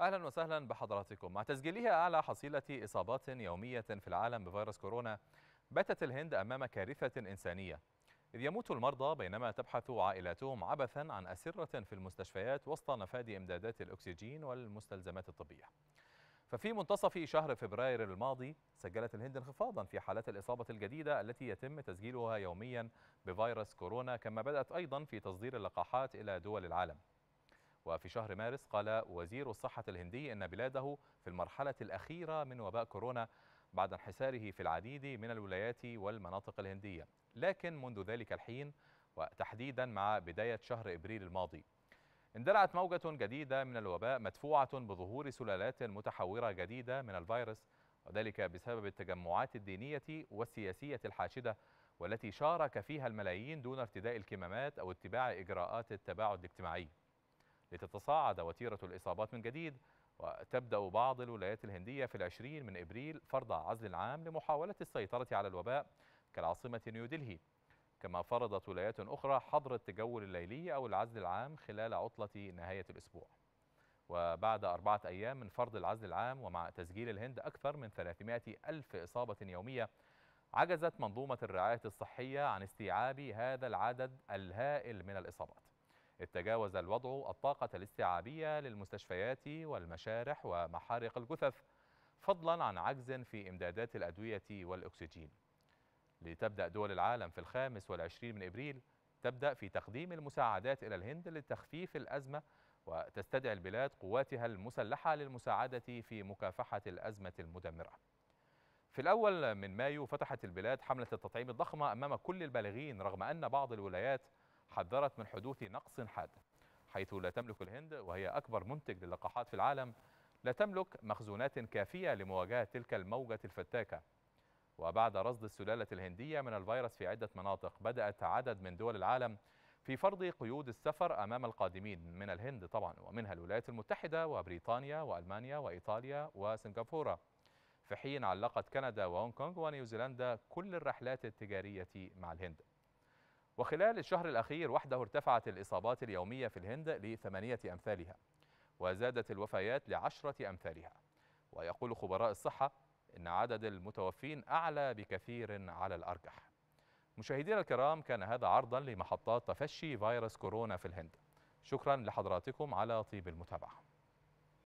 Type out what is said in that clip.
أهلا وسهلا بحضراتكم مع تسجيلها أعلى حصيلة إصابات يومية في العالم بفيروس كورونا باتت الهند أمام كارثة إنسانية إذ يموت المرضى بينما تبحث عائلاتهم عبثا عن أسرة في المستشفيات وسط نفاد إمدادات الأكسجين والمستلزمات الطبية ففي منتصف شهر فبراير الماضي سجلت الهند انخفاضا في حالات الإصابة الجديدة التي يتم تسجيلها يوميا بفيروس كورونا كما بدأت أيضا في تصدير اللقاحات إلى دول العالم وفي شهر مارس قال وزير الصحة الهندي أن بلاده في المرحلة الأخيرة من وباء كورونا بعد انحساره في العديد من الولايات والمناطق الهندية لكن منذ ذلك الحين وتحديدا مع بداية شهر إبريل الماضي اندلعت موجة جديدة من الوباء مدفوعة بظهور سلالات متحورة جديدة من الفيروس وذلك بسبب التجمعات الدينية والسياسية الحاشدة والتي شارك فيها الملايين دون ارتداء الكمامات أو اتباع إجراءات التباعد الاجتماعي لتتصاعد وتيرة الإصابات من جديد وتبدأ بعض الولايات الهندية في العشرين من إبريل فرض عزل عام لمحاولة السيطرة على الوباء كالعاصمة نيودلهي كما فرضت ولايات أخرى حظر التجول الليلي أو العزل العام خلال عطلة نهاية الأسبوع وبعد أربعة أيام من فرض العزل العام ومع تسجيل الهند أكثر من 300 ألف إصابة يومية عجزت منظومة الرعاية الصحية عن استيعاب هذا العدد الهائل من الإصابات اتجاوز الوضع الطاقة الاستيعابية للمستشفيات والمشارح ومحارق الجثث فضلا عن عجز في إمدادات الأدوية والأكسجين لتبدأ دول العالم في الخامس والعشرين من إبريل تبدأ في تقديم المساعدات إلى الهند لتخفيف الأزمة وتستدعي البلاد قواتها المسلحة للمساعدة في مكافحة الأزمة المدمرة في الأول من مايو فتحت البلاد حملة التطعيم الضخمة أمام كل البالغين رغم أن بعض الولايات حذرت من حدوث نقص حاد حيث لا تملك الهند وهي أكبر منتج للقاحات في العالم لا تملك مخزونات كافية لمواجهة تلك الموجة الفتاكة وبعد رصد السلالة الهندية من الفيروس في عدة مناطق بدأت عدد من دول العالم في فرض قيود السفر أمام القادمين من الهند طبعا ومنها الولايات المتحدة وبريطانيا وألمانيا وإيطاليا وسنغافورة في حين علقت كندا وهونغ كونغ ونيوزيلندا كل الرحلات التجارية مع الهند وخلال الشهر الأخير وحده ارتفعت الإصابات اليومية في الهند لثمانية أمثالها وزادت الوفيات لعشرة أمثالها ويقول خبراء الصحة إن عدد المتوفين أعلى بكثير على الأرجح مشاهدينا الكرام كان هذا عرضا لمحطات تفشي فيروس كورونا في الهند شكرا لحضراتكم على طيب المتابعه